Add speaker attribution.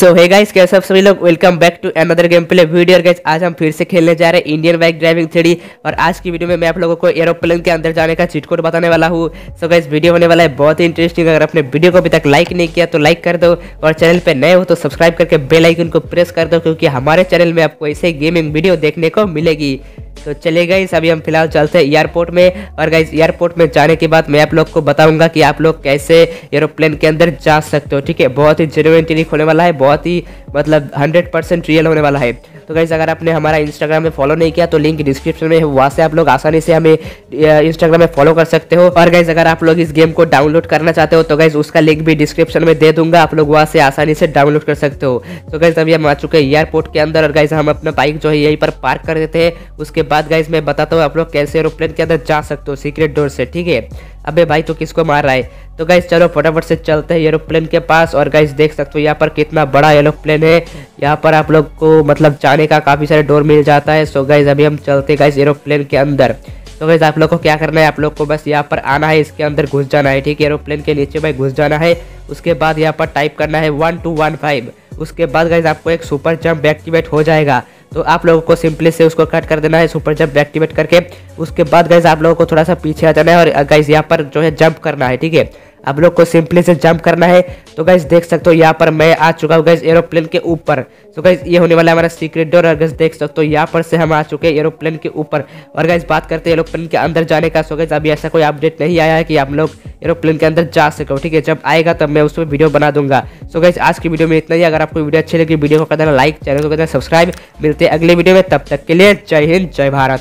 Speaker 1: सो है गाइस कैसे आप सभी लोग welcome back to another game play video guys आज हम फिर से खेलने जा रहे हैं इंडियन बाइक ड्राइविंग थ्री और आज की वीडियो में मैं आप लोगों को एरोप्लेन के अंदर जाने का चिटकोट बताने वाला हूँ सो गाइस वीडियो होने वाला है बहुत ही इंटरेस्टिंग अगर आपने वीडियो को अभी तक लाइक नहीं किया तो लाइक कर दो और चैनल पर नए हो तो सब्सक्राइब करके बेलाइकन को प्रेस कर दो क्योंकि हमारे चैनल में आपको ऐसे गेमिंग वीडियो देखने को मिलेगी तो चले गए अभी हम फिलहाल चलते हैं एयरपोर्ट में और गाइज एयरपोर्ट में जाने के बाद मैं आप लोग को बताऊंगा कि आप लोग कैसे एरोप्लेन के अंदर जा सकते हो ठीक है बहुत ही जेनुअन टेनिक होने वाला है बहुत ही मतलब हंड्रेड परसेंट रियल होने वाला है तो गाइज अगर आपने हमारा इंस्टाग्राम में फॉलो नहीं किया तो लिंक डिस्क्रिप्शन में वहाँ से आप लोग आसानी से हमें इंस्टाग्राम में फॉलो कर सकते हो और गाइज अगर आप लोग इस गेम को डाउनलोड करना चाहते हो तो गाइज उसका लिंक भी डिस्क्रिप्शन में दे दूंगा आप लोग वहाँ से आसानी से डाउनलोड कर सकते हो तो गाइज अभी हम आ चुके हैं एयरपोर्ट के अंदर और गाइज हम अपना बाइक जो है यहीं पर पार्क कर देते हैं उसके बाद गाइज मैं बताता हूँ आप लोग कैसे एरोप्लेन के अंदर जा सकते हो सीक्रेट डोर से ठीक है अबे भाई तो किसको मार रहा है तो गाइज चलो फटाफट से चलते हैं एरोप्लेन के पास और गाइज देख सकते हो यहाँ पर कितना बड़ा एरोप्लेन है यहाँ पर आप लोग को मतलब जाने का काफ़ी सारे डोर मिल जाता है सो गाइज अभी हम चलते गाइज एरोप्लेन के अंदर तो वैसे आप लोग को क्या करना है आप लोग को बस यहाँ पर आना है इसके अंदर घुस जाना है ठीक है एरोप्लेन के नीचे में घुस जाना है उसके बाद यहाँ पर टाइप करना है वन टू वन फाइव उसके बाद गाइज आपको एक सुपर जंप एक्टिवेट हो जाएगा तो आप लोगों को सिंपली से उसको कट कर देना है सुपर जंप एक्टिवेट करके उसके बाद गैस आप लोगों को थोड़ा सा पीछे आ जाना है और गैस यहाँ पर जो है जंप करना है ठीक है अब लोग को सिंपली से जंप करना है तो गैस देख सकते हो यहाँ पर मैं आ चुका हूँ गैस एरोप्लेन के ऊपर तो गैस ये होने वाला है हमारा सीक्रेट डोर और गैस देख सकते हो यहाँ पर से हम आ चुके हैं एरोप्लेन के ऊपर और गैस बात करते हैं एरोप्लेन के अंदर जाने का सो गैस अभी ऐसा कोई अपडेट नहीं आया है कि आप लोग एरोप्लेन के अंदर जा सको ठीक है जब आएगा तब मैं उसमें वीडियो बना दूंगा सो गैस आज की वीडियो में इतना ही अगर आपको वीडियो अच्छी लगी वीडियो को कर देना लाइक चैनल को कर देना सब्सक्राइब मिलते हैं अगले वीडियो में तब तक के लिए जय हिंद जय भारत